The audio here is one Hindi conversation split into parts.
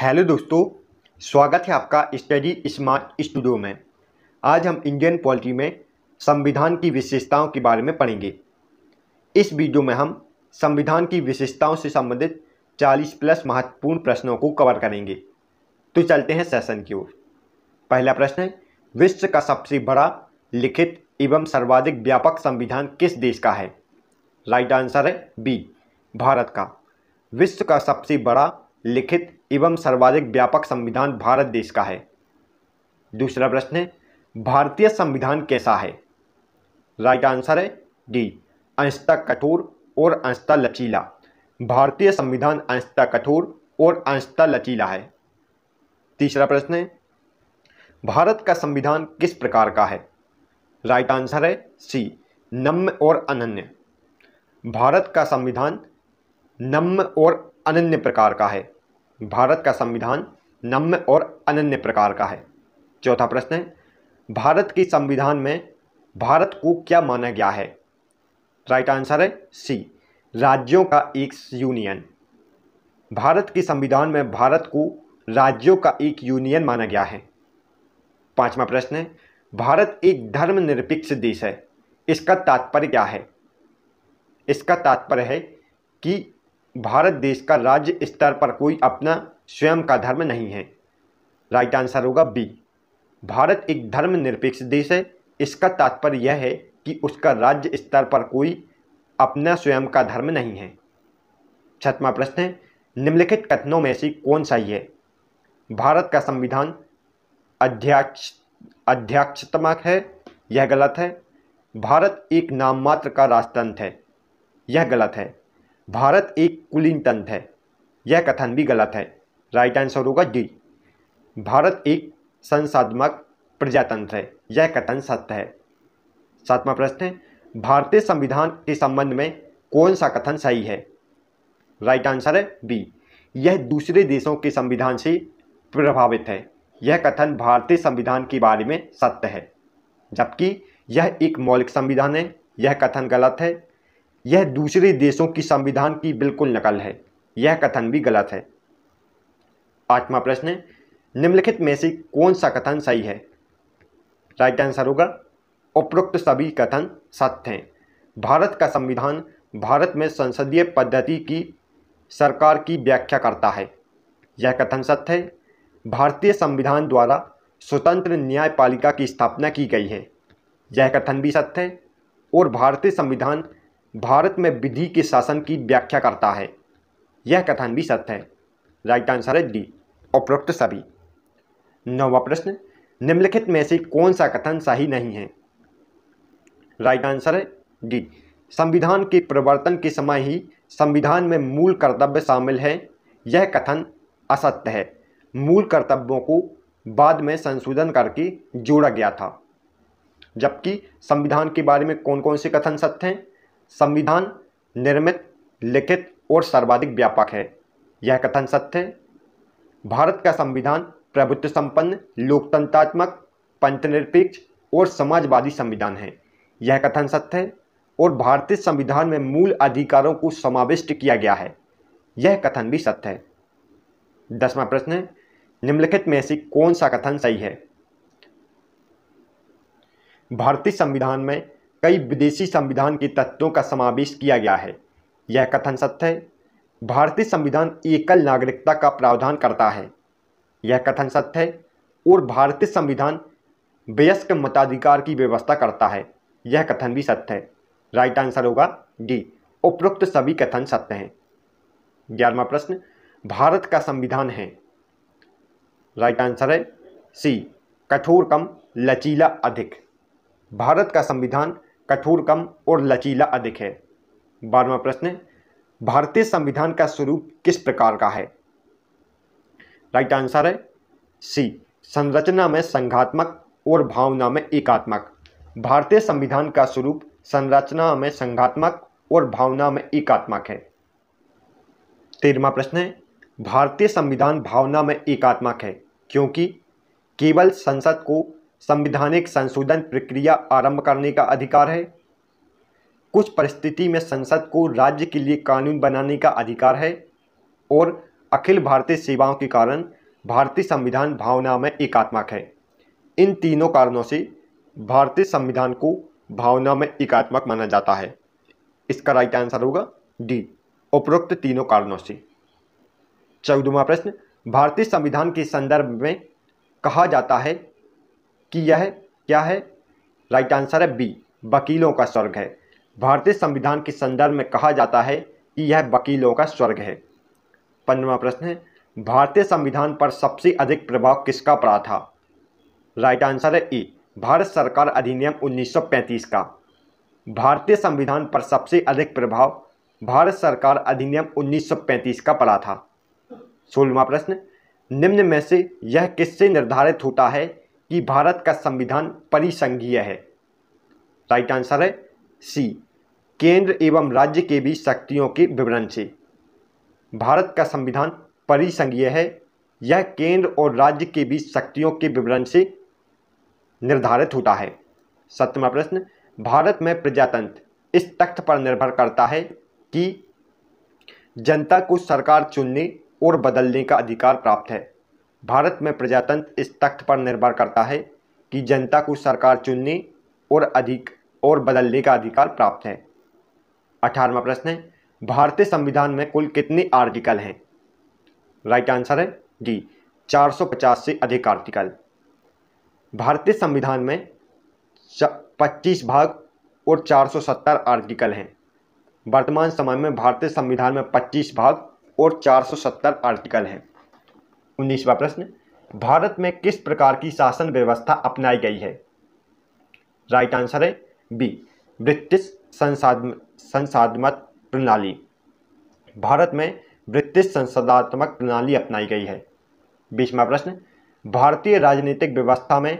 हेलो दोस्तों स्वागत है आपका स्टडी स्मार्ट स्टूडियो में आज हम इंडियन पॉलिटी में संविधान की विशेषताओं के बारे में पढ़ेंगे इस वीडियो में हम संविधान की विशेषताओं से संबंधित 40 प्लस महत्वपूर्ण प्रश्नों को कवर करेंगे तो चलते हैं सेशन की ओर पहला प्रश्न है विश्व का सबसे बड़ा लिखित एवं सर्वाधिक व्यापक संविधान किस देश का है राइट आंसर है बी भारत का विश्व का सबसे बड़ा लिखित एवं सर्वाधिक व्यापक संविधान भारत देश का है दूसरा प्रश्न है भारतीय संविधान कैसा है राइट आंसर है डी अंशता कठोर और अंशता लचीला भारतीय संविधान अंशता कठोर और अंशता लचीला है तीसरा प्रश्न है भारत का संविधान किस प्रकार का है राइट आंसर है सी नम्य और अनन्य भारत का संविधान नम्य और अनन्य प्रकार का है भारत का संविधान नम्य और अनन्य प्रकार का है चौथा प्रश्न है भारत की संविधान में भारत को क्या माना गया है राइट आंसर है सी राज्यों का एक यूनियन भारत की संविधान में भारत को राज्यों का एक यूनियन माना गया है पांचवा प्रश्न है भारत एक धर्मनिरपेक्ष देश है इसका तात्पर्य क्या है इसका तात्पर्य है कि भारत देश का राज्य स्तर पर कोई अपना स्वयं का धर्म नहीं है राइट आंसर होगा बी भारत एक धर्मनिरपेक्ष देश है इसका तात्पर्य यह है कि उसका राज्य स्तर पर कोई अपना स्वयं का धर्म नहीं है छठवा प्रश्न है निम्नलिखित कथनों में से कौन सा ही है भारत का संविधान अध्यक्ष अध्यक्षतमक है यह गलत है भारत एक नाममात्र का राजतंत्र है यह गलत है भारत एक कुलीन तंत्र है यह कथन भी गलत है राइट आंसर होगा डी भारत एक संसात्मक प्रजातंत्र है यह कथन सत्य है सातवां प्रश्न है भारतीय संविधान के संबंध में कौन सा कथन सही है राइट आंसर है बी यह दूसरे देशों के संविधान से प्रभावित है यह कथन भारतीय संविधान के बारे में सत्य है जबकि यह एक मौलिक संविधान है यह कथन गलत है यह दूसरे देशों की संविधान की बिल्कुल नकल है यह कथन भी गलत है आठवां प्रश्न निम्नलिखित में से कौन सा कथन सही है राइट आंसर होगा उपरोक्त सभी कथन सत्य हैं भारत का संविधान भारत में संसदीय पद्धति की सरकार की व्याख्या करता है यह कथन सत्य है भारतीय संविधान द्वारा स्वतंत्र न्यायपालिका की स्थापना की गई है यह कथन भी सत्य है और भारतीय संविधान भारत में विधि के शासन की व्याख्या करता है यह कथन भी सत्य है राइट आंसर है डी उपरोक्त सभी नौवा प्रश्न निम्नलिखित में से कौन सा कथन सही नहीं है राइट आंसर है डी संविधान के प्रवर्तन के समय ही संविधान में मूल कर्तव्य शामिल है यह कथन असत्य है मूल कर्तव्यों को बाद में संशोधन करके जोड़ा गया था जबकि संविधान के बारे में कौन कौन से कथन सत्य हैं संविधान निर्मित लिखित और सर्वाधिक व्यापक है यह कथन सत्य है भारत का संविधान प्रभुत्व संपन्न लोकतंत्रात्मक पंथनिरपेक्ष और समाजवादी संविधान है यह कथन सत्य है और भारतीय संविधान में मूल अधिकारों को समाविष्ट किया गया है यह कथन भी सत्य है दसवां प्रश्न निम्नलिखित में से कौन सा कथन सही है भारतीय संविधान में कई विदेशी संविधान के तत्वों का समावेश किया गया है यह कथन सत्य है भारतीय संविधान एकल नागरिकता का प्रावधान करता है यह कथन सत्य है और भारतीय संविधान वयस्क मताधिकार की व्यवस्था करता है यह कथन भी सत्य है राइट आंसर होगा डी उपरोक्त सभी कथन सत्य हैं ग्यारहवा प्रश्न भारत का संविधान है राइट आंसर है सी कठोर कम लचीला अधिक भारत का संविधान कठोर कम और लचीला अधिक है बारहवा प्रश्न भारतीय संविधान का स्वरूप किस प्रकार का है राइट आंसर है सी संरचना में संघात्मक और भावना में एकात्मक भारतीय संविधान का स्वरूप संरचना में संघात्मक और भावना में एकात्मक है तेरहवा प्रश्न है भारतीय संविधान भावना में एकात्मक है क्योंकि केवल संसद को संविधानिक संशोधन प्रक्रिया आरंभ करने का अधिकार है कुछ परिस्थिति में संसद को राज्य के लिए कानून बनाने का अधिकार है और अखिल भारतीय सेवाओं के कारण भारतीय संविधान भावना में एकात्मक है इन तीनों कारणों से भारतीय संविधान को भावना में एकात्मक माना जाता है इसका राइट आंसर होगा डी उपरोक्त तीनों कारणों से चौदहवा प्रश्न भारतीय संविधान के संदर्भ में कहा जाता है कि यह क्या है राइट आंसर है बी वकीलों का स्वर्ग है भारतीय संविधान के संदर्भ में कहा जाता है कि यह वकीलों का स्वर्ग है पंद्रवा प्रश्न है भारतीय संविधान पर सबसे अधिक प्रभाव किसका पड़ा था राइट आंसर है ई भारत सरकार अधिनियम 1935 का भारतीय संविधान पर सबसे अधिक प्रभाव भारत सरकार अधिनियम 1935 का पड़ा था सोलहवा प्रश्न निम्न में से यह किससे निर्धारित होता है कि भारत का संविधान परिसंघीय है राइट आंसर है सी केंद्र एवं राज्य के बीच शक्तियों के विवरण से भारत का संविधान परिसंघीय है यह केंद्र और राज्य के बीच शक्तियों के विवरण से निर्धारित होता है सप्तमा प्रश्न भारत में प्रजातंत्र इस तख्त पर निर्भर करता है कि जनता को सरकार चुनने और बदलने का अधिकार प्राप्त है भारत में प्रजातंत्र इस तख्त पर निर्भर करता है कि जनता को सरकार चुनने और अधिक और बदलने का अधिकार प्राप्त है अठारहवा प्रश्न है भारतीय संविधान में कुल कितने आर्टिकल हैं राइट आंसर है डी 450 से अधिक आर्टिकल भारतीय संविधान में 25 भाग और 470 आर्टिकल हैं वर्तमान समय में भारतीय संविधान में 25 भाग और 470 आर्टिकल हैं उन्नीसवा प्रश्न भारत में किस प्रकार की शासन व्यवस्था अपनाई गई है राइट आंसर है बी ब्रिटिश संसाद संसाधमत प्रणाली भारत में ब्रिटिश संसदात्मक प्रणाली अपनाई गई है बीसवा प्रश्न भारतीय राजनीतिक व्यवस्था में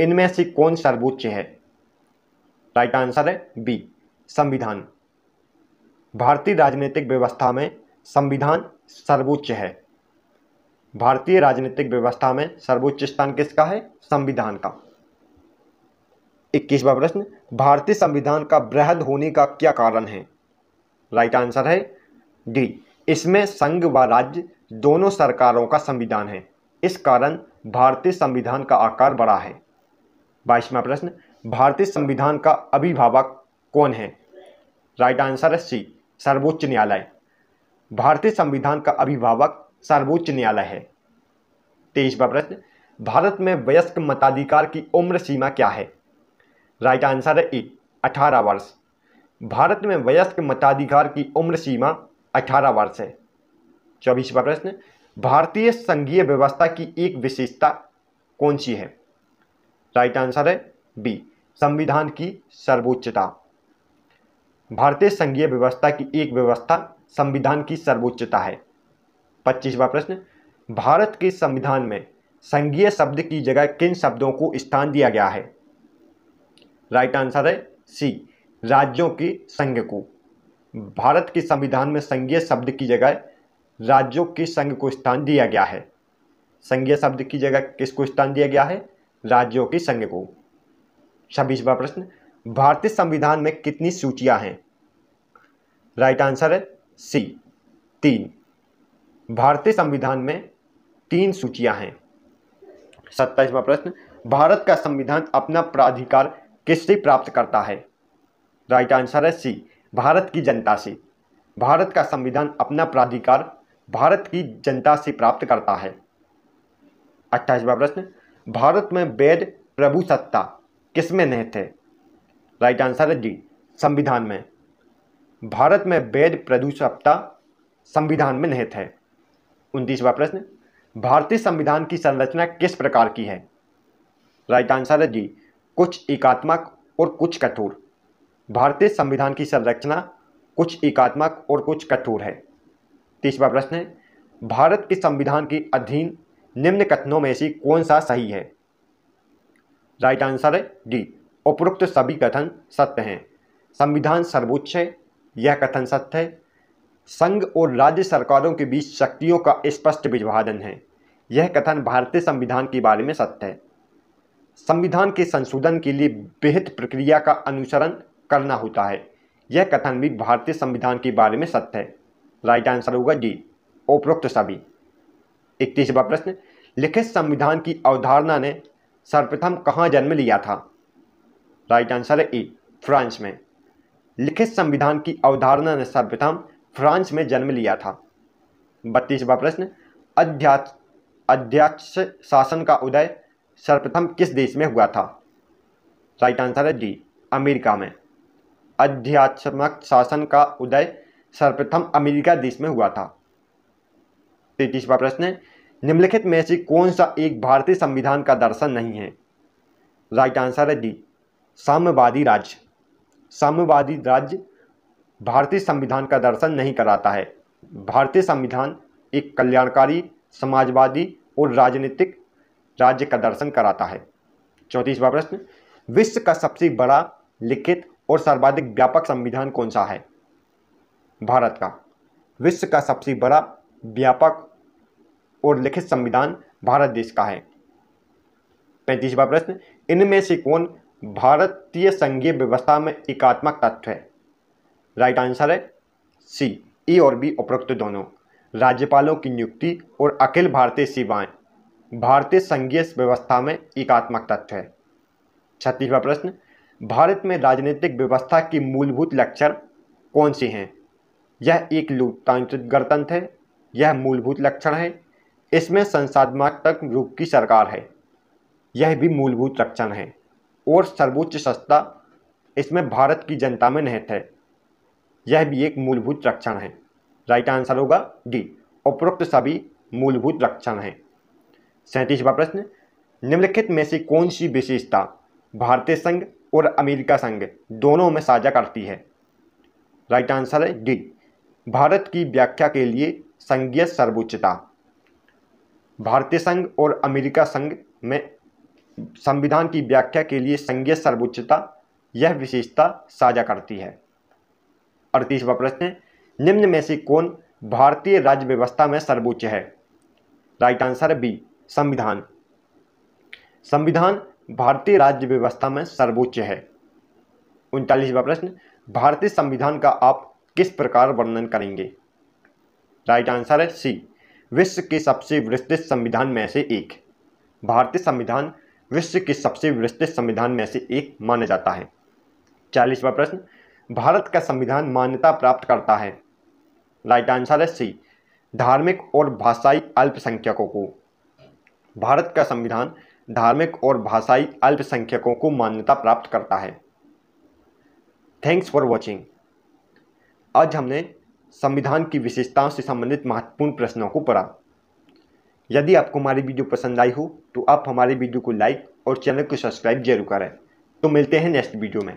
इनमें से कौन सर्वोच्च है राइट आंसर है बी संविधान भारतीय राजनीतिक व्यवस्था में संविधान सर्वोच्च है भारतीय राजनीतिक व्यवस्था में सर्वोच्च स्थान किसका है संविधान का इक्कीसवा प्रश्न भारतीय संविधान का बृहद होने का क्या कारण है राइट आंसर है डी इसमें संघ व राज्य दोनों सरकारों का संविधान है इस कारण भारतीय संविधान का आकार बड़ा है बाईसवा प्रश्न भारतीय संविधान का अभिभावक कौन है राइट आंसर है सी सर्वोच्च न्यायालय भारतीय संविधान का अभिभावक सर्वोच्च न्यायालय है तेईसवा प्रश्न भारत में वयस्क मताधिकार की उम्र सीमा क्या है राइट आंसर है ए अठारह वर्ष भारत में वयस्क मताधिकार की उम्र सीमा अठारह वर्ष है चौबीसवा प्रश्न भारतीय संघीय व्यवस्था की एक विशेषता कौन सी है राइट आंसर है बी संविधान की सर्वोच्चता भारतीय संघीय व्यवस्था की एक व्यवस्था संविधान की सर्वोच्चता है पच्चीसवा प्रश्न भारत के संविधान में संघीय शब्द की जगह किन शब्दों को स्थान दिया गया है राइट आंसर है सी राज्यों के संघ को भारत के संविधान में संघीय शब्द की जगह राज्यों के संघ को स्थान दिया गया है संघीय शब्द की जगह किसको स्थान दिया गया है राज्यों के संघ को छब्बीसवा प्रश्न भारतीय संविधान में कितनी सूचियां हैं राइट आंसर है सी तीन भारतीय संविधान में तीन सूचियां हैं सत्ताईसवा प्रश्न भारत का संविधान अपना प्राधिकार किससे प्राप्त करता है राइट आंसर है सी भारत की जनता से भारत का संविधान अपना प्राधिकार भारत की जनता से प्राप्त करता है अट्ठाईसवा प्रश्न भारत में वैध प्रभु सत्ता किसमें निहित है राइट आंसर है डी संविधान में भारत में वैध प्रभु सत्ता संविधान में निहित है उनतीसवा प्रश्न भारतीय संविधान की संरचना किस प्रकार की है राइट आंसर है जी कुछ एकात्मक और कुछ कठोर भारतीय संविधान की संरचना कुछ एकात्मक और कुछ कठोर है तीसरा प्रश्न है भारत के संविधान के अधीन निम्न कथनों में से कौन सा सही है राइट आंसर है डी उपरोक्त सभी कथन सत्य हैं संविधान सर्वोच्च है यह कथन सत्य है संघ और राज्य सरकारों के बीच शक्तियों का स्पष्ट विभाजन है यह कथन भारतीय संविधान के बारे में सत्य है संविधान के संशोधन के लिए बेहद प्रक्रिया का अनुसरण करना होता है यह कथन भी भारतीय संविधान के बारे में सत्य है राइट आंसर होगा डी उपरोक्त सभी इकतीसवा प्रश्न लिखित संविधान की अवधारणा ने सर्वप्रथम कहाँ जन्म लिया था राइट आंसर है ई फ्रांस में लिखित संविधान की अवधारणा ने सर्वप्रथम फ्रांस में जन्म लिया था बत्तीसवा प्रश्न अध्यक्ष शासन का उदय सर्वप्रथम किस देश में हुआ था राइट आंसर है डी अमेरिका में अध्यात्मक शासन का उदय सर्वप्रथम अमेरिका देश में हुआ था तैतीसवा प्रश्न निम्नलिखित में से कौन सा एक भारतीय संविधान का दर्शन नहीं है राइट आंसर है डी साम्यवादी राज्य साम्यवादी राज्य भारतीय संविधान का दर्शन नहीं कराता है भारतीय संविधान एक कल्याणकारी समाजवादी और राजनीतिक राज्य का दर्शन कराता है चौंतीसवा प्रश्न विश्व का सबसे बड़ा लिखित और सर्वाधिक व्यापक संविधान कौन सा है भारत का विश्व का सबसे बड़ा व्यापक और लिखित संविधान भारत देश का है पैंतीसवा प्रश्न इनमें से कौन भारतीय संघीय व्यवस्था में एकात्मक तत्व है राइट आंसर है सी ई e और बी उपरोक्त दोनों राज्यपालों की नियुक्ति और अखिल भारतीय सेवाएं भारतीय संघीय व्यवस्था में एकात्मक तथ्य है छत्तीसवा प्रश्न भारत में राजनीतिक व्यवस्था की मूलभूत लक्षण कौन सी हैं यह एक लोकतांत्रिक गणतंत्र है यह मूलभूत लक्षण है इसमें संसाधनात्मक रूप की सरकार है यह भी मूलभूत लक्षण है और सर्वोच्च सस्ता इसमें भारत की जनता में निहित है यह भी एक मूलभूत लक्षण है राइट आंसर होगा डी उपरोक्त सभी मूलभूत लक्षण हैं सैंतीसवा प्रश्न निम्नलिखित में से कौन सी विशेषता भारतीय संघ और अमेरिका संघ दोनों में साझा करती है राइट आंसर है डी भारत की व्याख्या के लिए संघीय सर्वोच्चता भारतीय संघ और अमेरिका संघ में संविधान की व्याख्या के लिए संघीय सर्वोच्चता यह विशेषता साझा करती है अड़तीसवा प्रश्न निम्न में से कौन भारतीय राज्य व्यवस्था में सर्वोच्च है राइट आंसर बी संविधान संविधान भारतीय राज्य व्यवस्था में सर्वोच्च है उनतालीसवा प्रश्न भारतीय संविधान का आप किस प्रकार वर्णन करेंगे राइट आंसर है सी विश्व के सबसे विस्तृत संविधान में से एक भारतीय संविधान विश्व के सबसे विस्तृत संविधान में से एक माना जाता है चालीसवा प्रश्न भारत का संविधान मान्यता प्राप्त करता है राइट आंसर है सी धार्मिक और भाषाई अल्पसंख्यकों को भारत का संविधान धार्मिक और भाषाई अल्पसंख्यकों को मान्यता प्राप्त करता है थैंक्स फॉर वॉचिंग आज हमने संविधान की विशेषताओं से संबंधित महत्वपूर्ण प्रश्नों को पढ़ा यदि आपको हमारी वीडियो पसंद आई हो तो आप हमारे वीडियो को लाइक और चैनल को सब्सक्राइब जरूर करें तो मिलते हैं नेक्स्ट वीडियो में